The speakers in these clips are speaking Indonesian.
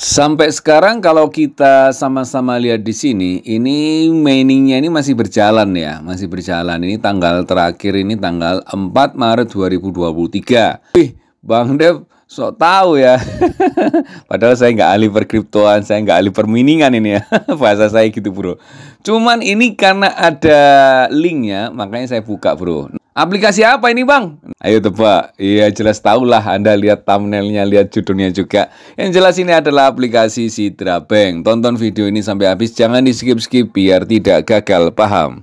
Sampai sekarang kalau kita sama-sama lihat di sini, ini mainingnya ini masih berjalan ya, masih berjalan. Ini tanggal terakhir ini tanggal 4 Maret 2023. Wih, Bang Dev sok tahu ya. Padahal saya nggak ahli perkriptoan, saya nggak ahli perminingan ini ya. Bahasa saya gitu, Bro. Cuman ini karena ada linknya, makanya saya buka, Bro. Aplikasi apa ini bang? Ayo tebak. Iya jelas tahulah Anda lihat thumbnailnya, lihat judulnya juga. Yang jelas ini adalah aplikasi Sidra Bank. Tonton video ini sampai habis, jangan di skip-skip biar tidak gagal paham.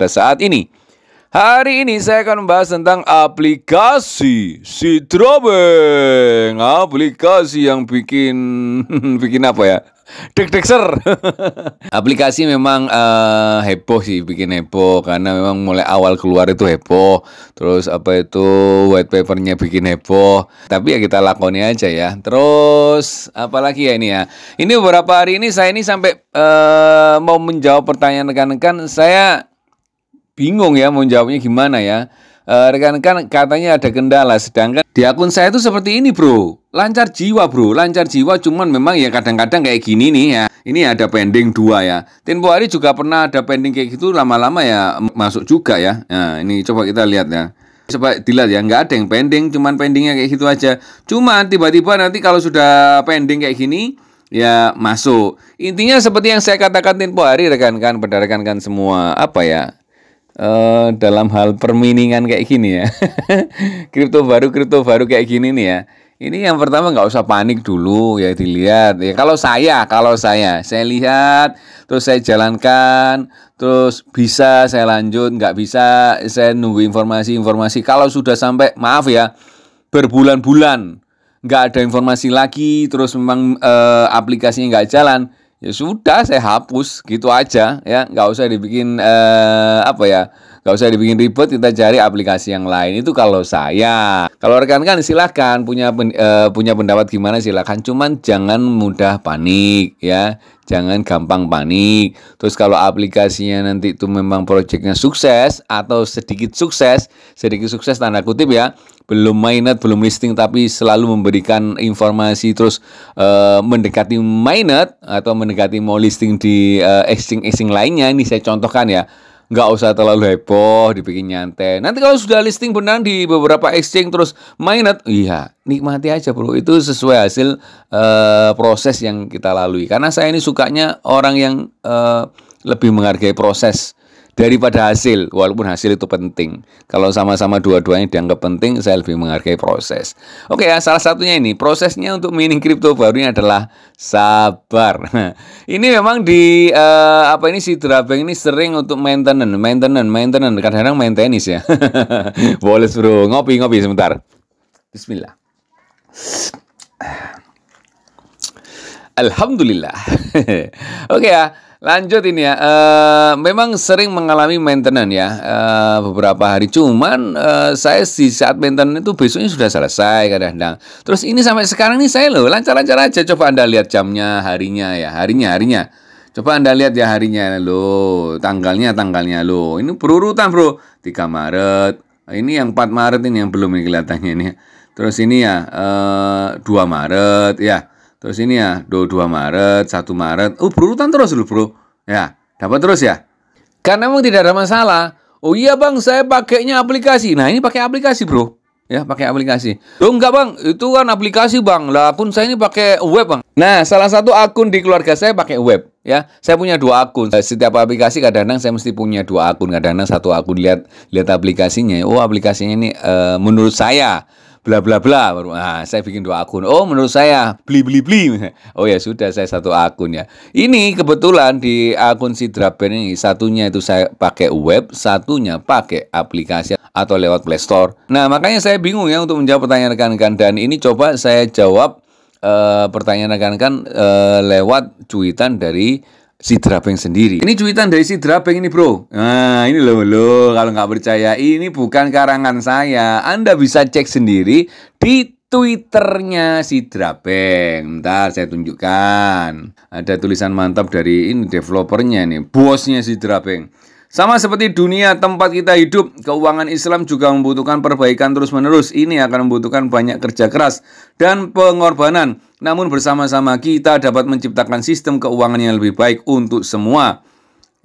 pada saat ini. Hari ini saya akan membahas tentang aplikasi Sitrobeng. Aplikasi yang bikin bikin apa ya? Dek-dek ser. aplikasi memang uh, heboh sih, bikin heboh karena memang mulai awal keluar itu heboh. Terus apa itu white papernya bikin heboh. Tapi ya kita lakoni aja ya. Terus apalagi ya ini ya. Ini beberapa hari ini saya ini sampai uh, mau menjawab pertanyaan rekan-rekan saya bingung ya mau jawabnya gimana ya. Rekan-rekan eh, uh, kan katanya ada kendala, sedangkan di akun saya itu seperti ini bro. Lancar jiwa bro, lancar jiwa cuman memang ya kadang-kadang kayak gini nih ya. Ini ada pending dua ya. Tempo hari juga pernah ada pending kayak gitu lama-lama ya masuk juga ya. Nah ini coba kita lihat ya coba dilihat ya nggak ada yang pending cuman pendingnya kayak gitu aja cuman tiba-tiba nanti kalau sudah pending kayak gini ya masuk intinya seperti yang saya katakan tempo hari rekan-rekan pada rekan-rekan semua apa ya uh, dalam hal perminingan kayak gini ya. kripto baru kripto baru kayak gini nih ya. Ini yang pertama nggak usah panik dulu ya dilihat. Ya kalau saya, kalau saya, saya lihat, terus saya jalankan, terus bisa saya lanjut, nggak bisa saya nunggu informasi-informasi. Kalau sudah sampai maaf ya berbulan-bulan nggak ada informasi lagi, terus memang e, aplikasinya nggak jalan, ya sudah saya hapus gitu aja ya nggak usah dibikin eh, apa ya nggak usah dibikin ribet kita cari aplikasi yang lain itu kalau saya kalau rekan-rekan silahkan punya pen, eh, punya pendapat gimana silahkan cuman jangan mudah panik ya Jangan gampang panik. Terus kalau aplikasinya nanti itu memang proyeknya sukses atau sedikit sukses, sedikit sukses tanda kutip ya, belum mainnet, belum listing tapi selalu memberikan informasi terus uh, mendekati mainnet atau mendekati mau listing di uh, eh, exchange-exchange lainnya ini saya contohkan ya nggak usah terlalu heboh, dibikin nyantai. Nanti kalau sudah listing benar di beberapa exchange terus mainet iya nikmati aja bro. Itu sesuai hasil uh, proses yang kita lalui. Karena saya ini sukanya orang yang uh, lebih menghargai proses daripada hasil walaupun hasil itu penting kalau sama-sama dua-duanya dianggap penting saya lebih menghargai proses oke ya salah satunya ini prosesnya untuk mining kripto baru ini adalah sabar ini memang di uh, apa ini si Drabeng ini sering untuk maintenance maintenance maintenance kadang-kadang maintenance ya boleh bro ngopi-ngopi sebentar Bismillah Alhamdulillah oke ya Lanjut ini ya, Uh, memang sering mengalami maintenance ya uh, beberapa hari. Cuman uh, saya di saat maintenance itu besoknya sudah selesai kadang-kadang. Terus ini sampai sekarang ini saya loh lancar-lancar aja. Coba anda lihat jamnya, harinya ya, harinya, harinya. Coba anda lihat ya harinya lo tanggalnya, tanggalnya lo Ini berurutan bro, 3 Maret. Ini yang 4 Maret ini yang belum ini kelihatannya ini. Ya. Terus ini ya, eh, 2 Maret ya. Terus ini ya 22 Maret, 1 Maret. Oh, berurutan terus loh, Bro. Ya, dapat terus ya. Karena memang tidak ada masalah. Oh iya, Bang, saya pakainya aplikasi. Nah, ini pakai aplikasi, Bro. Ya, pakai aplikasi. Oh enggak, Bang. Itu kan aplikasi, Bang. Lah, akun saya ini pakai web, Bang. Nah, salah satu akun di keluarga saya pakai web, ya. Saya punya dua akun. Eh, setiap aplikasi kadang-kadang saya mesti punya dua akun, kadang-kadang satu akun lihat lihat aplikasinya. Oh, aplikasinya ini uh, menurut saya bla bla bla nah, saya bikin dua akun oh menurut saya beli beli beli oh ya sudah saya satu akun ya ini kebetulan di akun si Drapen ini satunya itu saya pakai web satunya pakai aplikasi atau lewat Play Store nah makanya saya bingung ya untuk menjawab pertanyaan rekan-rekan dan ini coba saya jawab uh, pertanyaan rekan-rekan uh, lewat cuitan dari si Drabeng sendiri. Ini cuitan dari si Drabeng ini bro. Nah ini loh loh kalau nggak percaya ini bukan karangan saya. Anda bisa cek sendiri di Twitternya si Drabeng. Ntar saya tunjukkan. Ada tulisan mantap dari ini developernya nih, bosnya si Drabeng. Sama seperti dunia tempat kita hidup, keuangan Islam juga membutuhkan perbaikan terus-menerus. Ini akan membutuhkan banyak kerja keras dan pengorbanan. Namun bersama-sama kita dapat menciptakan sistem keuangan yang lebih baik untuk semua.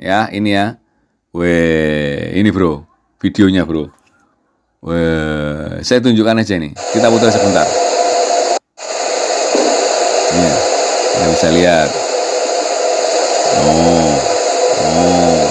Ya, ini ya. Weh, ini bro, videonya bro. Weh, saya tunjukkan aja ini. Kita putar sebentar. Iya, ini, ya, bisa lihat. Oh, oh.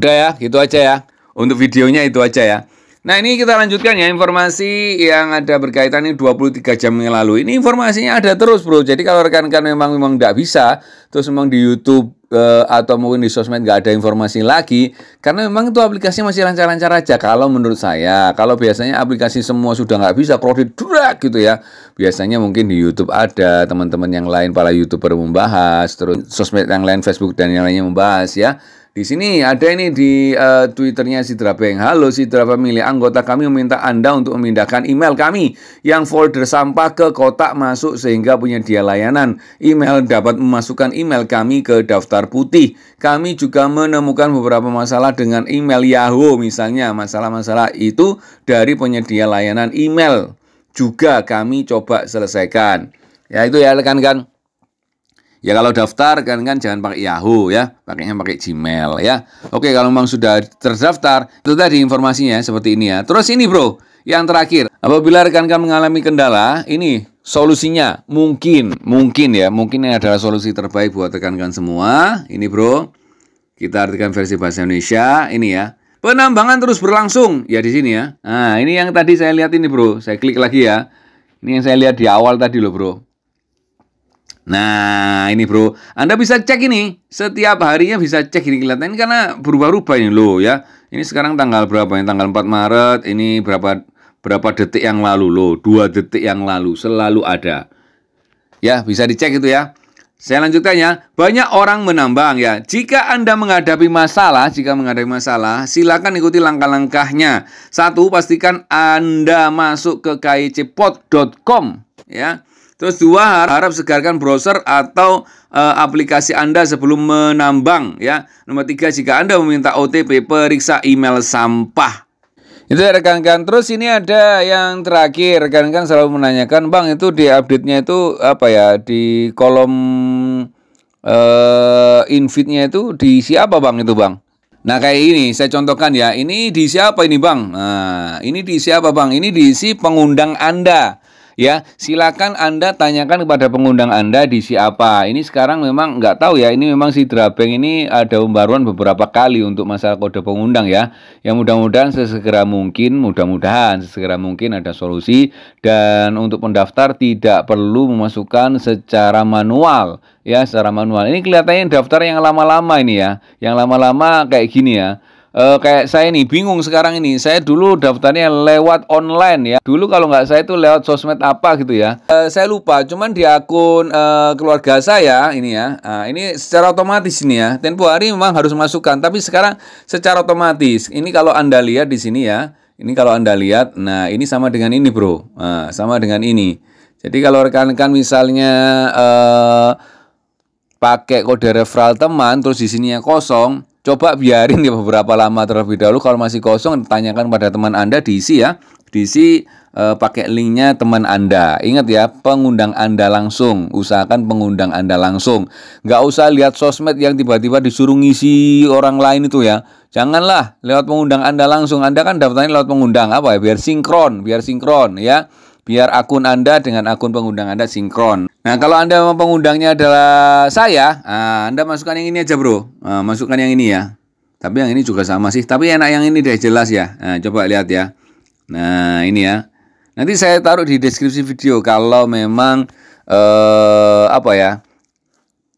Udah ya, gitu aja ya. Untuk videonya itu aja ya. Nah ini kita lanjutkan ya informasi yang ada berkaitan ini 23 jam yang lalu Ini informasinya ada terus bro Jadi kalau rekan-rekan memang memang nggak bisa Terus memang di Youtube eh, atau mungkin di sosmed nggak ada informasi lagi Karena memang itu aplikasinya masih lancar-lancar aja Kalau menurut saya Kalau biasanya aplikasi semua sudah nggak bisa Kredit durak gitu ya Biasanya mungkin di Youtube ada Teman-teman yang lain para Youtuber membahas Terus sosmed yang lain Facebook dan yang lainnya membahas ya di sini ada ini di uh, Twitternya Sidra Drabeng. Halo Sidra Family, anggota kami meminta Anda untuk memindahkan email kami yang folder sampah ke kotak masuk sehingga punya dia layanan. Email dapat memasukkan email kami ke daftar putih. Kami juga menemukan beberapa masalah dengan email Yahoo misalnya. Masalah-masalah itu dari penyedia layanan email juga kami coba selesaikan. Ya itu ya rekan-rekan. Ya kalau daftar kan kan jangan pakai Yahoo ya, pakainya pakai Gmail ya. Oke, kalau memang sudah terdaftar, itu tadi informasinya seperti ini ya. Terus ini bro, yang terakhir, apabila rekan-rekan mengalami kendala, ini solusinya mungkin, mungkin ya, mungkin ini adalah solusi terbaik buat rekan-rekan semua. Ini bro, kita artikan versi bahasa Indonesia, ini ya. Penambangan terus berlangsung, ya di sini ya. Nah, ini yang tadi saya lihat ini bro, saya klik lagi ya. Ini yang saya lihat di awal tadi loh bro. Nah, ini bro, Anda bisa cek ini. Setiap harinya bisa cek ini kelihatan ini karena berubah-ubah ini loh ya. Ini sekarang tanggal berapa Ini ya? Tanggal 4 Maret, ini berapa berapa detik yang lalu loh, dua detik yang lalu selalu ada. Ya, bisa dicek itu ya. Saya lanjutkan ya. Banyak orang menambang ya. Jika Anda menghadapi masalah, jika menghadapi masalah, silakan ikuti langkah-langkahnya. Satu, pastikan Anda masuk ke kicpot.com ya. Terus dua harap segarkan browser atau e, aplikasi Anda sebelum menambang ya. Nomor tiga jika Anda meminta OTP periksa email sampah. Itu ya rekan-rekan. Terus ini ada yang terakhir rekan-rekan selalu menanyakan bang itu di update-nya itu apa ya di kolom e, invite-nya itu diisi apa bang itu bang? Nah kayak ini saya contohkan ya ini diisi apa ini bang? Nah ini diisi apa bang? Ini diisi pengundang Anda ya silakan anda tanyakan kepada pengundang anda di siapa ini sekarang memang nggak tahu ya ini memang si Drabeng ini ada pembaruan beberapa kali untuk masalah kode pengundang ya yang mudah-mudahan sesegera mungkin mudah-mudahan sesegera mungkin ada solusi dan untuk pendaftar tidak perlu memasukkan secara manual ya secara manual ini kelihatannya daftar yang lama-lama ini ya yang lama-lama kayak gini ya uh, kayak saya nih bingung sekarang ini. Saya dulu daftarnya lewat online ya. Dulu kalau nggak saya itu lewat sosmed apa gitu ya. Uh, saya lupa. Cuman di akun uh, keluarga saya ini ya. Uh, ini secara otomatis ini ya. Tempo hari memang harus masukkan. Tapi sekarang secara otomatis. Ini kalau anda lihat di sini ya. Ini kalau anda lihat. Nah ini sama dengan ini bro. Uh, sama dengan ini. Jadi kalau rekan-rekan misalnya uh, pakai kode referral teman terus di sininya kosong, Coba biarin ya beberapa lama terlebih dahulu. Kalau masih kosong, tanyakan pada teman Anda diisi ya. Diisi e, pakai linknya teman Anda. Ingat ya, pengundang Anda langsung. Usahakan pengundang Anda langsung. Nggak usah lihat sosmed yang tiba-tiba disuruh ngisi orang lain itu ya. Janganlah lewat pengundang Anda langsung. Anda kan daftarnya lewat pengundang apa ya? Biar sinkron, biar sinkron ya biar akun Anda dengan akun pengundang Anda sinkron. Nah, kalau Anda pengundangnya adalah saya, nah, Anda masukkan yang ini aja, Bro. Nah, masukkan yang ini ya. Tapi yang ini juga sama sih, tapi enak yang ini deh jelas ya. Nah, coba lihat ya. Nah, ini ya. Nanti saya taruh di deskripsi video kalau memang eh apa ya?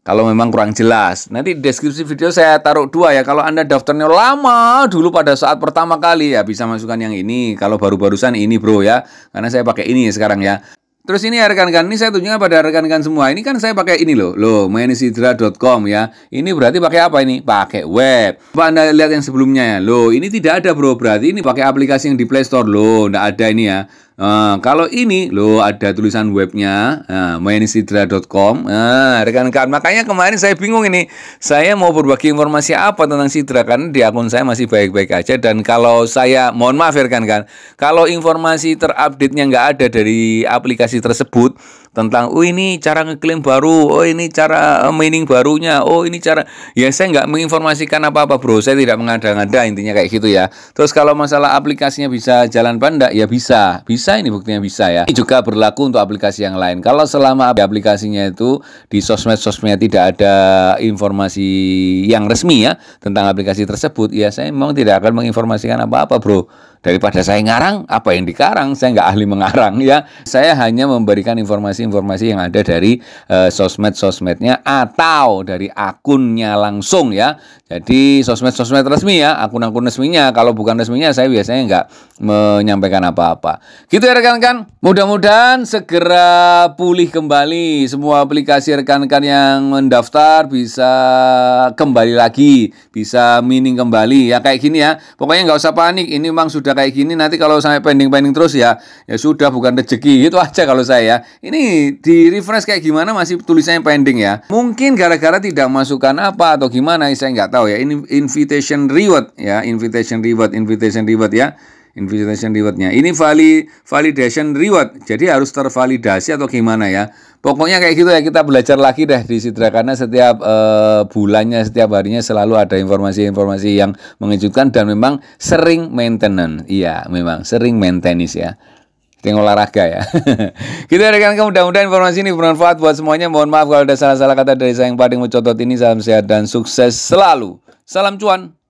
Kalau memang kurang jelas, nanti deskripsi video saya taruh dua ya. Kalau Anda daftarnya lama dulu pada saat pertama kali ya bisa masukkan yang ini. Kalau baru-barusan ini bro ya, karena saya pakai ini sekarang ya. Terus ini ya rekan-rekan, ini saya tunjukkan pada rekan-rekan semua. Ini kan saya pakai ini loh, loh mainisidra.com ya. Ini berarti pakai apa ini? Pakai web. Coba Anda lihat yang sebelumnya ya. Loh, ini tidak ada bro, berarti ini pakai aplikasi yang di Play Store. Loh, tidak ada ini ya. Uh, kalau ini lo ada tulisan webnya uh, ah, mainisidra.com uh, ah, rekan-rekan makanya kemarin saya bingung ini saya mau berbagi informasi apa tentang sidra kan di akun saya masih baik-baik aja dan kalau saya mohon maaf ya rekan-rekan kalau informasi terupdate nya nggak ada dari aplikasi tersebut tentang oh ini cara ngeklaim baru, oh ini cara eh, mining barunya, oh ini cara ya saya nggak menginformasikan apa-apa bro, saya tidak mengada-ngada intinya kayak gitu ya. Terus kalau masalah aplikasinya bisa jalan panda ya bisa, bisa ini buktinya bisa ya. Ini juga berlaku untuk aplikasi yang lain. Kalau selama aplikasinya itu di sosmed-sosmed tidak ada informasi yang resmi ya tentang aplikasi tersebut, ya saya memang tidak akan menginformasikan apa-apa bro. Daripada saya ngarang, apa yang dikarang? Saya nggak ahli mengarang ya. Saya hanya memberikan informasi-informasi yang ada dari e, sosmed-sosmednya atau dari akunnya langsung ya. Jadi sosmed-sosmed resmi ya, akun-akun resminya. Kalau bukan resminya, saya biasanya nggak menyampaikan apa-apa. Gitu ya rekan-rekan. Mudah-mudahan segera pulih kembali semua aplikasi rekan-rekan yang mendaftar bisa kembali lagi, bisa mining kembali ya kayak gini ya. Pokoknya nggak usah panik. Ini memang sudah udah kayak gini nanti kalau sampai pending-pending terus ya ya sudah bukan rezeki itu aja kalau saya ya. Ini di refresh kayak gimana masih tulisannya pending ya. Mungkin gara-gara tidak masukkan apa atau gimana saya nggak tahu ya. Ini invitation reward ya, invitation reward, invitation reward ya invalidation rewardnya ini vali validation reward jadi harus tervalidasi atau gimana ya pokoknya kayak gitu ya kita belajar lagi deh di Sidra karena setiap e, bulannya setiap harinya selalu ada informasi-informasi yang mengejutkan dan memang sering maintenance iya memang sering maintenance ya Ting olahraga ya. Gitu rekan rekan mudah-mudahan informasi ini bermanfaat buat semuanya. Mohon maaf kalau ada salah-salah kata dari saya yang paling mencotot ini. Salam sehat dan sukses selalu. Salam cuan.